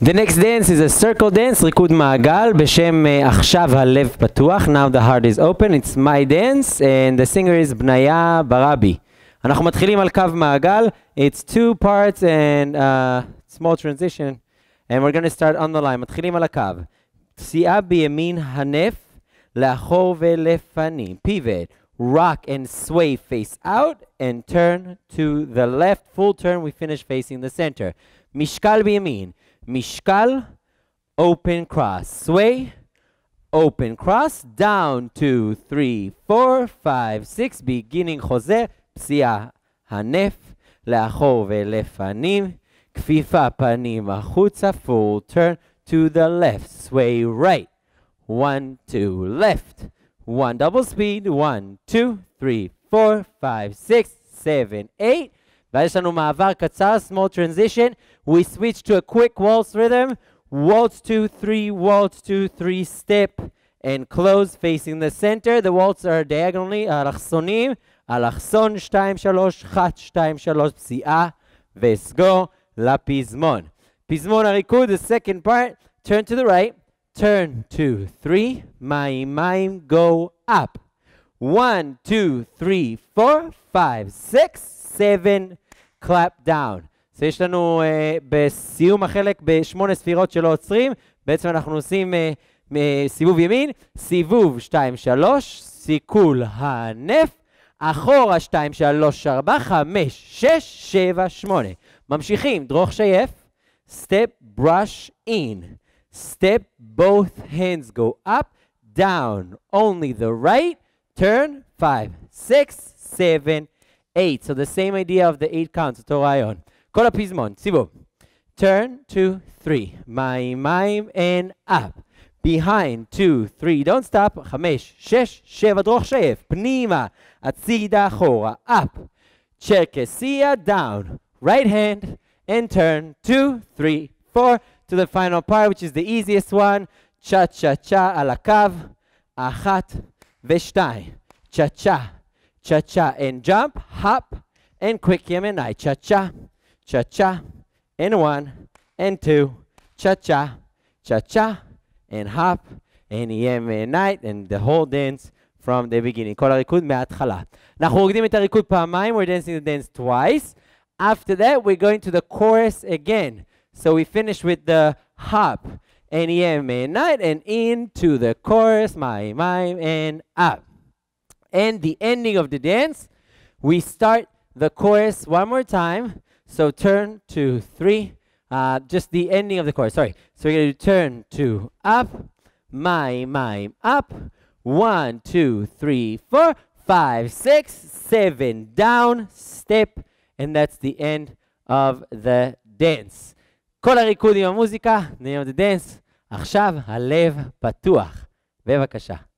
The next dance is a circle dance, ריקוד מעגל, בשם uh, עכשיו הלב פתוח, Now the heart is open, it's my dance, and the singer is בניה ברבי. אנחנו מתחילים על קו מעגל, it's two parts and a uh, small transition, and we're going to start on the line, מתחילים על הקו. פסיעה בימין הנף, לאחור ולפנים, pivot, rock and sway face out, and turn to the left, full turn, we finish facing the center. משקל בימין. Mishkal, open cross, sway, open cross, down, two, three, four, five, six, beginning חוזר, psia hanef, לאחור ולפנים, כפיפה פנים החוצה, full turn, to the left, sway right, one, two, left, one double speed, one, two, three, four, five, six, seven, eight, ואז יש לנו מעבר קצר, small transition, we switch to a quick waltz rhythm. Waltz, two, three, waltz, two, three, step, and close facing the center. The waltz are diagonally, אלכסונים, אלכסון, שתיים, שלוש, אחת, שתיים, שלוש, vesgo, la Pizmon, פזמון הריקוד, the second part, turn to the right, turn, two, three, My מים, go up. One, two, three, four, five, six, seven, clap down. שיש לנו אה, בסיום החלק בשמונה ספירות שלא עוצרים, בעצם אנחנו עושים אה, אה, סיבוב ימין, סיבוב 2-3, סיכול הנף, אחורה 2, 3, 4, 5, 6, 7, 8. ממשיכים, דרוך שייף, step brush in, step both hands go up, down, only the right, turn 5, 6, 7, 8. So the same idea of the 8 counts, אותו רעיון. Call up Sibo. Turn, two, three. My, my, and up. Behind, two, three. Don't stop. חמש, shesh, שבע, דרוך שאף. פנימה, הצידה, אחורה. up. Cherkesia, down. Right hand, and turn, two, three, four. To the final part, which is the easiest one. Cha, cha, cha. Alakav. Achat. אחת Cha, cha, cha, cha. and jump, hop, and quick ימני. Cha, cha cha-cha, and one, and two, cha-cha, cha-cha, and hop, and EM and night, and the whole dance from the beginning. כל הריקוד מההתחלה. אנחנו רוקדים את הריקוד פעמיים, we're dancing the dance twice. After that, we're going to the chorus again. So we finish with the hop, and EM and night, and into the chorus, my, my, and up. And the ending of the dance, we start the chorus one more time. So turn, two, three. Uh, just the ending of the chorus, sorry. So we're going to turn, to up, my, my up. One, two, three, four, five, six, seven, down, step. And that's the end of the dance. כל הריקוד עם המוזיקה, name of the dance. עכשיו הלב פתוח. בבקשה.